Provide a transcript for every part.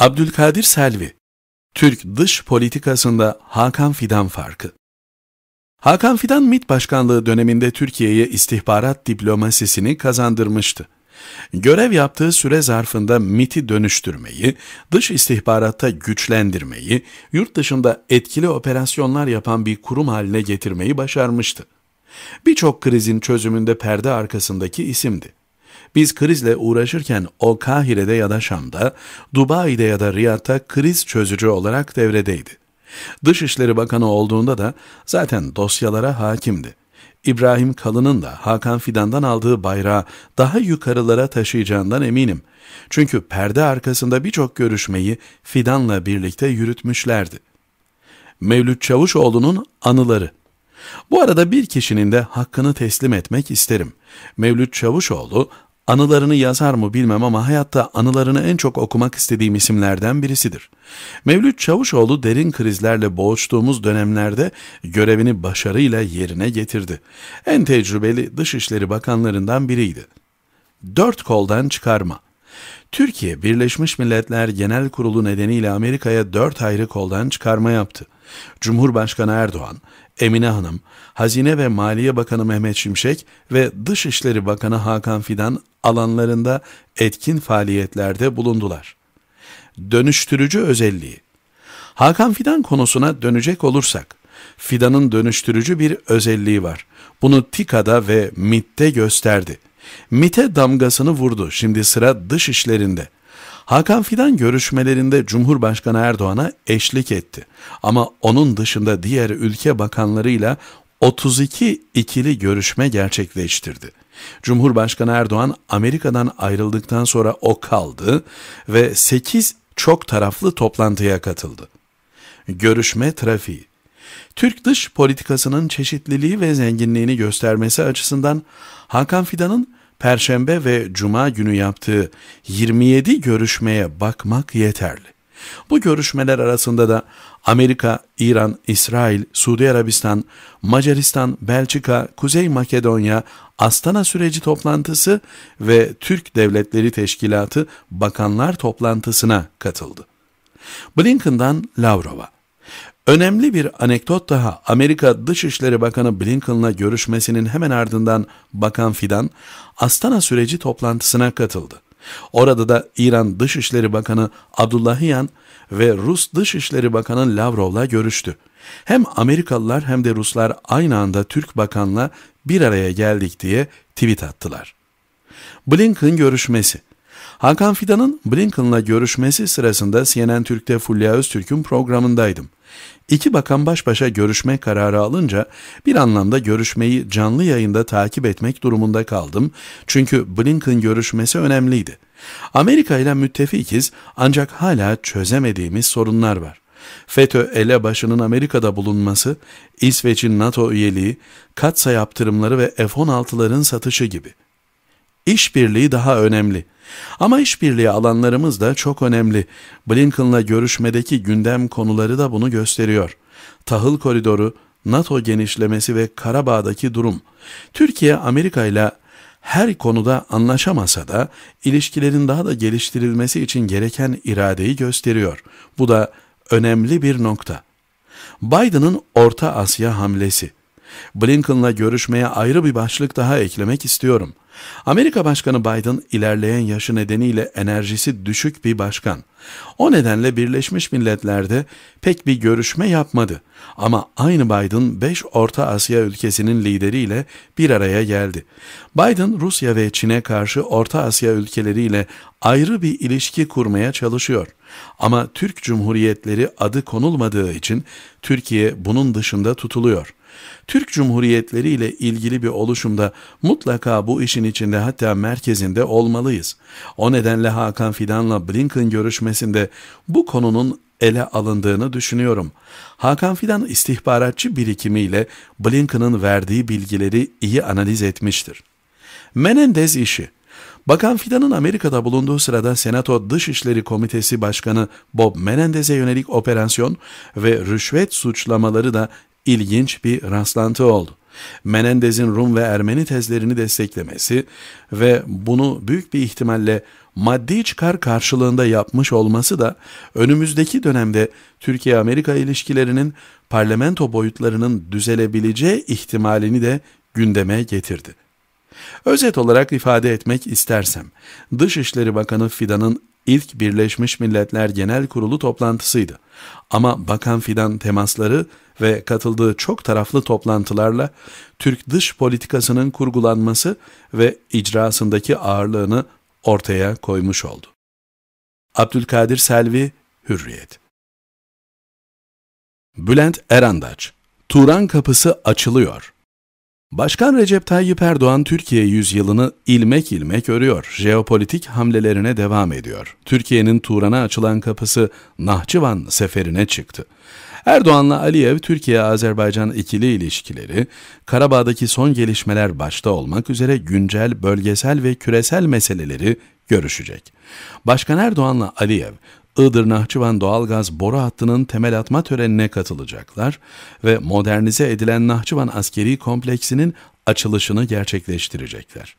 Abdülkadir Selvi, Türk dış politikasında Hakan Fidan farkı. Hakan Fidan MİT Başkanlığı döneminde Türkiye'ye istihbarat diplomasisini kazandırmıştı. Görev yaptığı süre zarfında MIT'i dönüştürmeyi, dış istihbaratta güçlendirmeyi, yurt dışında etkili operasyonlar yapan bir kurum haline getirmeyi başarmıştı. Birçok krizin çözümünde perde arkasındaki isimdi. Biz krizle uğraşırken o Kahire'de ya da Şam'da, Dubai'de ya da Riyad'da kriz çözücü olarak devredeydi. Dışişleri Bakanı olduğunda da zaten dosyalara hakimdi. İbrahim Kalın'ın da Hakan Fidan'dan aldığı bayrağı daha yukarılara taşıyacağından eminim. Çünkü perde arkasında birçok görüşmeyi Fidan'la birlikte yürütmüşlerdi. Mevlüt Çavuşoğlu'nun anıları bu arada bir kişinin de hakkını teslim etmek isterim. Mevlüt Çavuşoğlu Anılarını yazar mı bilmem ama hayatta anılarını en çok okumak istediğim isimlerden birisidir. Mevlüt Çavuşoğlu derin krizlerle boğuştuğumuz dönemlerde görevini başarıyla yerine getirdi. En tecrübeli Dışişleri Bakanlarından biriydi. Dört koldan çıkarma Türkiye, Birleşmiş Milletler Genel Kurulu nedeniyle Amerika'ya dört ayrı koldan çıkarma yaptı. Cumhurbaşkanı Erdoğan, Emine Hanım, Hazine ve Maliye Bakanı Mehmet Şimşek ve Dışişleri Bakanı Hakan Fidan alanlarında etkin faaliyetlerde bulundular. Dönüştürücü özelliği Hakan Fidan konusuna dönecek olursak, Fidan'ın dönüştürücü bir özelliği var. Bunu TİKA'da ve MIT'te gösterdi.'' MIT'e damgasını vurdu. Şimdi sıra dış işlerinde. Hakan Fidan görüşmelerinde Cumhurbaşkanı Erdoğan'a eşlik etti. Ama onun dışında diğer ülke bakanlarıyla 32 ikili görüşme gerçekleştirdi. Cumhurbaşkanı Erdoğan Amerika'dan ayrıldıktan sonra o kaldı ve 8 çok taraflı toplantıya katıldı. Görüşme trafiği Türk dış politikasının çeşitliliği ve zenginliğini göstermesi açısından Hakan Fidan'ın Perşembe ve Cuma günü yaptığı 27 görüşmeye bakmak yeterli. Bu görüşmeler arasında da Amerika, İran, İsrail, Suudi Arabistan, Macaristan, Belçika, Kuzey Makedonya, Astana süreci toplantısı ve Türk Devletleri Teşkilatı Bakanlar toplantısına katıldı. Blinken'dan Lavrov'a, Önemli bir anekdot daha Amerika Dışişleri Bakanı Blinken'la görüşmesinin hemen ardından Bakan Fidan Astana süreci toplantısına katıldı. Orada da İran Dışişleri Bakanı Abdullahiyan ve Rus Dışişleri Bakanı Lavrov'la görüştü. Hem Amerikalılar hem de Ruslar aynı anda Türk bakanla bir araya geldik diye tweet attılar. Blinken görüşmesi Hakan Fidan'ın Blinken'la görüşmesi sırasında CNN Türk'te Fulya Öztürk'ün programındaydım. İki bakan baş başa görüşme kararı alınca bir anlamda görüşmeyi canlı yayında takip etmek durumunda kaldım. Çünkü Blinken görüşmesi önemliydi. Amerika ile müttefikiz ancak hala çözemediğimiz sorunlar var. FETÖ elebaşının Amerika'da bulunması, İsveç'in NATO üyeliği, katsa yaptırımları ve F-16'ların satışı gibi.'' İşbirliği daha önemli. Ama işbirliği alanlarımız da çok önemli. Blinken'la görüşmedeki gündem konuları da bunu gösteriyor. Tahıl koridoru, NATO genişlemesi ve Karabağ'daki durum. Türkiye Amerika ile her konuda anlaşamasa da ilişkilerin daha da geliştirilmesi için gereken iradeyi gösteriyor. Bu da önemli bir nokta. Biden'ın Orta Asya hamlesi Blinken'la görüşmeye ayrı bir başlık daha eklemek istiyorum. Amerika Başkanı Biden ilerleyen yaşı nedeniyle enerjisi düşük bir başkan. O nedenle Birleşmiş Milletler'de pek bir görüşme yapmadı. Ama aynı Biden 5 Orta Asya ülkesinin lideriyle bir araya geldi. Biden Rusya ve Çin'e karşı Orta Asya ülkeleriyle ayrı bir ilişki kurmaya çalışıyor. Ama Türk Cumhuriyetleri adı konulmadığı için Türkiye bunun dışında tutuluyor. Türk Cumhuriyetleri ile ilgili bir oluşumda mutlaka bu işin içinde hatta merkezinde olmalıyız. O nedenle Hakan Fidan'la Blinken görüşmesinde bu konunun ele alındığını düşünüyorum. Hakan Fidan istihbaratçı birikimiyle Blinken'ın verdiği bilgileri iyi analiz etmiştir. Menendez işi Bakan Fidan'ın Amerika'da bulunduğu sırada Senato Dışişleri Komitesi Başkanı Bob Menendez'e yönelik operasyon ve rüşvet suçlamaları da ilginç bir rastlantı oldu. Menendez'in Rum ve Ermeni tezlerini desteklemesi ve bunu büyük bir ihtimalle maddi çıkar karşılığında yapmış olması da önümüzdeki dönemde Türkiye-Amerika ilişkilerinin parlamento boyutlarının düzelebileceği ihtimalini de gündeme getirdi. Özet olarak ifade etmek istersem, Dışişleri Bakanı Fidan'ın ilk Birleşmiş Milletler Genel Kurulu toplantısıydı. Ama Bakan Fidan temasları ve katıldığı çok taraflı toplantılarla Türk dış politikasının kurgulanması ve icrasındaki ağırlığını ortaya koymuş oldu. Abdülkadir Selvi, Hürriyet Bülent Erandaç, Turan kapısı açılıyor. Başkan Recep Tayyip Erdoğan Türkiye yüzyılını ilmek ilmek örüyor. Jeopolitik hamlelerine devam ediyor. Türkiye'nin Turan'a açılan kapısı Nahçıvan seferine çıktı. Erdoğan'la Aliyev Türkiye-Azerbaycan ikili ilişkileri, Karabağ'daki son gelişmeler başta olmak üzere güncel, bölgesel ve küresel meseleleri görüşecek. Başkan Erdoğan'la Aliyev, Iğdır-Nahçıvan doğalgaz boru hattının temel atma törenine katılacaklar ve modernize edilen Nahçıvan askeri kompleksinin açılışını gerçekleştirecekler.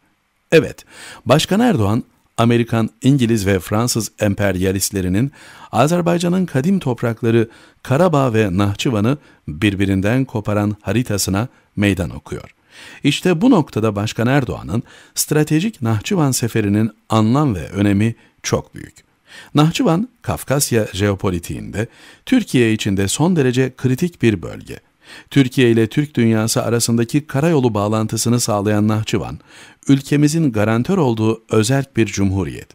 Evet, Başkan Erdoğan, Amerikan, İngiliz ve Fransız emperyalistlerinin Azerbaycan'ın kadim toprakları Karabağ ve Nahçıvan'ı birbirinden koparan haritasına meydan okuyor. İşte bu noktada Başkan Erdoğan'ın stratejik Nahçıvan seferinin anlam ve önemi çok büyük.'' Nahçıvan, Kafkasya jeopolitiğinde Türkiye için de son derece kritik bir bölge. Türkiye ile Türk dünyası arasındaki karayolu bağlantısını sağlayan Nahçıvan, ülkemizin garantör olduğu özel bir cumhuriyet.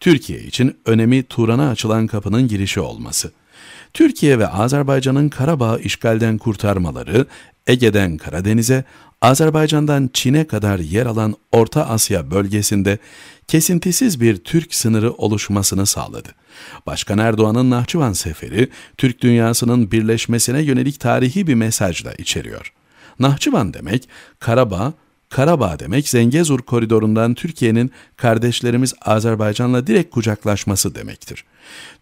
Türkiye için önemi Turan'a açılan kapının girişi olması. Türkiye ve Azerbaycan'ın Karabağ işgalden kurtarmaları, Ege'den Karadeniz'e, Azerbaycan'dan Çin'e kadar yer alan Orta Asya bölgesinde kesintisiz bir Türk sınırı oluşmasını sağladı. Başkan Erdoğan'ın Nahçıvan seferi, Türk dünyasının birleşmesine yönelik tarihi bir mesaj da içeriyor. Nahçıvan demek, Karabağ, Karabağ demek Zengezur koridorundan Türkiye'nin kardeşlerimiz Azerbaycan'la direkt kucaklaşması demektir.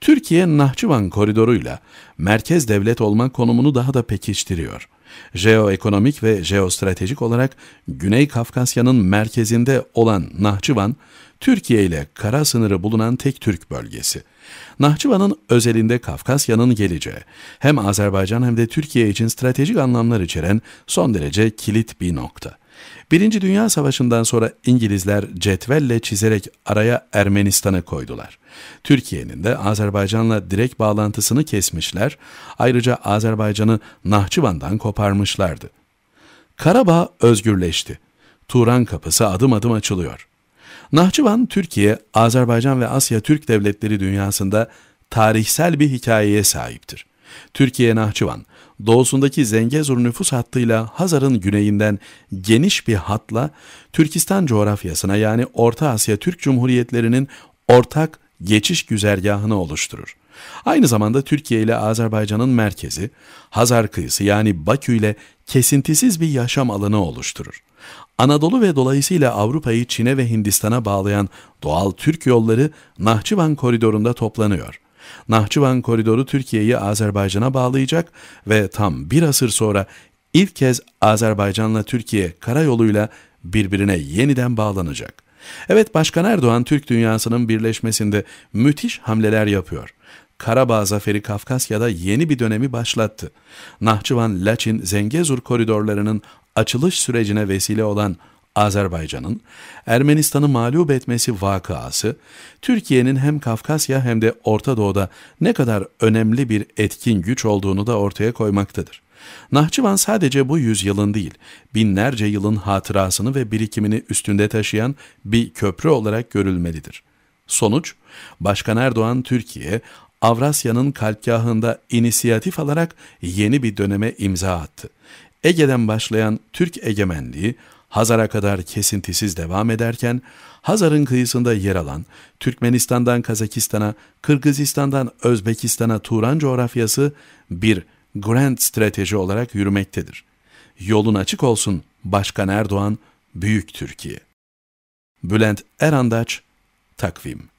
Türkiye Nahçıvan koridoruyla merkez devlet olma konumunu daha da pekiştiriyor.'' Jeoekonomik ve jeostratejik olarak Güney Kafkasya'nın merkezinde olan Nahçıvan, Türkiye ile kara sınırı bulunan tek Türk bölgesi. Nahçıvan'ın özelinde Kafkasya'nın geleceği, hem Azerbaycan hem de Türkiye için stratejik anlamlar içeren son derece kilit bir nokta. Birinci Dünya Savaşı'ndan sonra İngilizler cetvelle çizerek araya Ermenistan'ı koydular. Türkiye'nin de Azerbaycan'la direkt bağlantısını kesmişler, ayrıca Azerbaycan'ı Nahçıvan'dan koparmışlardı. Karabağ özgürleşti. Turan kapısı adım adım açılıyor. Nahçıvan, Türkiye, Azerbaycan ve Asya Türk devletleri dünyasında tarihsel bir hikayeye sahiptir. Türkiye Nahçıvan, doğusundaki Zengezur nüfus hattıyla Hazar'ın güneyinden geniş bir hatla Türkistan coğrafyasına yani Orta Asya Türk Cumhuriyetlerinin ortak geçiş güzergahını oluşturur. Aynı zamanda Türkiye ile Azerbaycan'ın merkezi, Hazar kıyısı yani Bakü ile kesintisiz bir yaşam alanı oluşturur. Anadolu ve dolayısıyla Avrupa'yı Çin'e ve Hindistan'a bağlayan doğal Türk yolları Nahçıvan koridorunda toplanıyor. Nahçıvan Koridoru Türkiye'yi Azerbaycan'a bağlayacak ve tam bir asır sonra ilk kez Azerbaycan'la Türkiye karayoluyla birbirine yeniden bağlanacak. Evet Başkan Erdoğan Türk dünyasının birleşmesinde müthiş hamleler yapıyor. Karabağ zaferi Kafkasya'da yeni bir dönemi başlattı. Nahçıvan, Laçin, Zengezur koridorlarının açılış sürecine vesile olan Azerbaycan'ın Ermenistan'ı mağlup etmesi vakası, Türkiye'nin hem Kafkasya hem de Orta Doğu'da ne kadar önemli bir etkin güç olduğunu da ortaya koymaktadır. Nahçıvan sadece bu yüzyılın değil, binlerce yılın hatırasını ve birikimini üstünde taşıyan bir köprü olarak görülmelidir. Sonuç, Başkan Erdoğan Türkiye, Avrasya'nın kalpkahında inisiyatif alarak yeni bir döneme imza attı. Ege'den başlayan Türk egemenliği, Hazar'a kadar kesintisiz devam ederken, Hazar'ın kıyısında yer alan Türkmenistan'dan Kazakistan'a, Kırgızistan'dan Özbekistan'a Turan coğrafyası bir grand strateji olarak yürümektedir. Yolun açık olsun Başkan Erdoğan, Büyük Türkiye. Bülent Erandaç, Takvim